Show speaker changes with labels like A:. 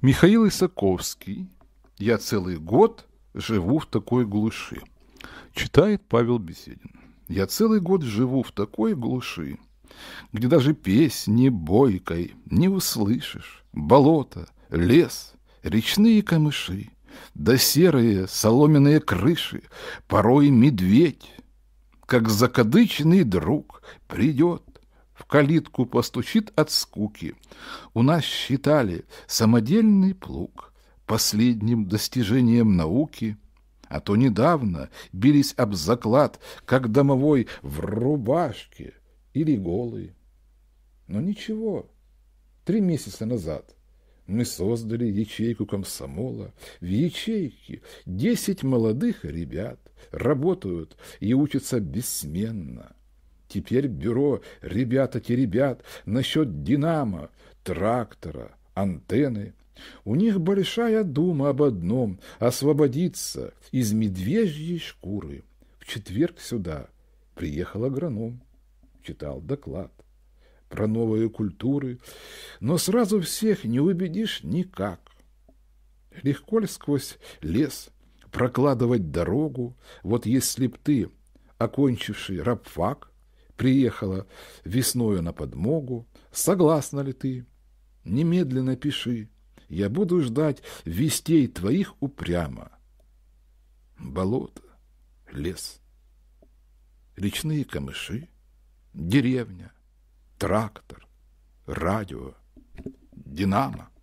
A: Михаил Исаковский «Я целый год живу в такой глуши», читает Павел Беседин. «Я целый год живу в такой глуши, где даже песни бойкой не услышишь, болото, лес, речные камыши, да серые соломенные крыши, порой медведь, как закадычный друг, придет в калитку постучит от скуки. У нас считали самодельный плуг последним достижением науки, а то недавно бились об заклад, как домовой в рубашке или голый. Но ничего, три месяца назад мы создали ячейку комсомола. В ячейке десять молодых ребят работают и учатся бессменно. Теперь бюро, ребята те ребят, насчет «Динамо», трактора, антенны. У них большая дума об одном – освободиться из медвежьей шкуры. В четверг сюда приехал агроном, читал доклад про новые культуры, но сразу всех не убедишь никак. Легко ли сквозь лес прокладывать дорогу, вот если б ты, окончивший рабфак, приехала весною на подмогу. Согласна ли ты? Немедленно пиши. Я буду ждать вестей твоих упрямо. Болото, лес, речные камыши, деревня, трактор, радио, динамо.